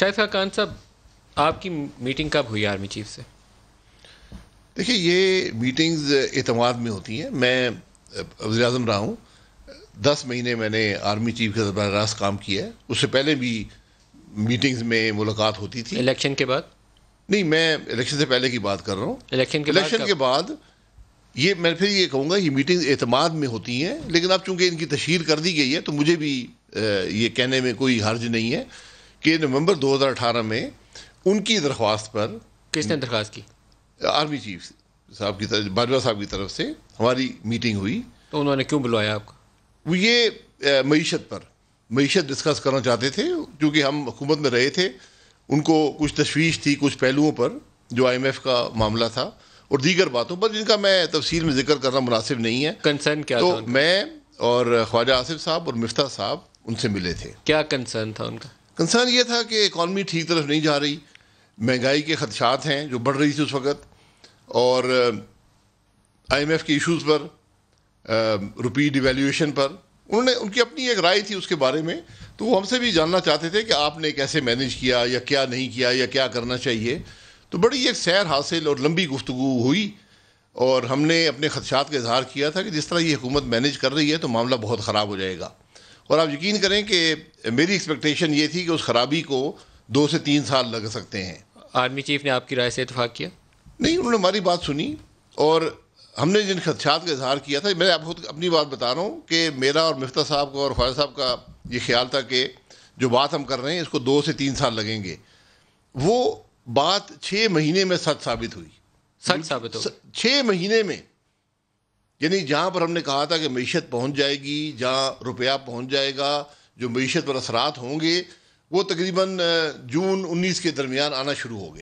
शाहिद खा खान साहब आपकी मीटिंग कब हुई आर्मी चीफ से देखिए ये मीटिंग्स एतमाद में होती हैं मैं वजी अजम रहा हूँ दस महीने मैंने आर्मी चीफ का सरबर रास्त काम किया है उससे पहले भी मीटिंग्स में मुलाकात होती थी इलेक्शन के बाद नहीं मैं इलेक्शन से पहले की बात कर रहा हूँ इलेक्शन के इलेक्शन के बाद ये मैं फिर ये कहूँगा ये मीटिंग एतमाद में होती हैं लेकिन अब चूंकि इनकी तशहर कर दी गई है तो मुझे भी ये कहने में कोई हर्ज नहीं है कि नवंबर 2018 में उनकी दरख्वास्त पर किसने दरख्वास्त की आर्मी चीफ साहब की तरफ बाजवा साहब की तरफ से हमारी मीटिंग हुई तो उन्होंने क्यों बुलवाया आपको वो ये मीशत पर मीशत डिस्कस करना चाहते थे क्योंकि हम हुकूमत में रहे थे उनको कुछ तशवीश थी कुछ पहलुओं पर जो आईएमएफ का मामला था और दीगर बातों पर जिनका मैं तफसील में जिक्र करना मुनासिब नहीं है कंसर्न क्या तो था मैं और ख्वाजा आसिफ साहब और मिफ्ता साहब उनसे मिले थे क्या कंसर्न था उनका कंसर्न ये था कि इकॉनमी ठीक तरफ नहीं जा रही महंगाई के खदशात हैं जो बढ़ रही थी उस वक्त और आईएमएफ के इश्यूज़ पर रुपी डिवेल्यूशन पर उन्होंने उनकी अपनी एक राय थी उसके बारे में तो वो हमसे भी जानना चाहते थे कि आपने कैसे मैनेज किया या क्या नहीं किया या क्या करना चाहिए तो बड़ी एक सैर हासिल और लंबी गुफ्तु हुई और हमने अपने खदशात का इजहार किया था कि जिस तरह ये हुकूमत मैनेज कर रही है तो मामला बहुत ख़राब हो जाएगा और आप यकीन करें कि मेरी एक्सपेक्टेशन ये थी कि उस खराबी को दो से तीन साल लग सकते हैं आर्मी चीफ ने आपकी राय से इतफाक़ किया नहीं उन्होंने हमारी बात सुनी और हमने जिन खदशात का इजहार किया था मैं खुद अपनी बात बता रहा हूँ कि मेरा और मफ्ता साहब का और ख्वाजा साहब का ये ख्याल था कि जो बात हम कर रहे हैं इसको दो से तीन साल लगेंगे वो बात छः महीने में सच साबित हुई सच साबित छः महीने में यानी जहाँ पर हमने कहा था कि मीशत पहुँच जाएगी जहाँ रुपया पहुँच जाएगा जो मीशत पर असरात होंगे वो तकरीबन जून उन्नीस के दरमियान आना शुरू हो गए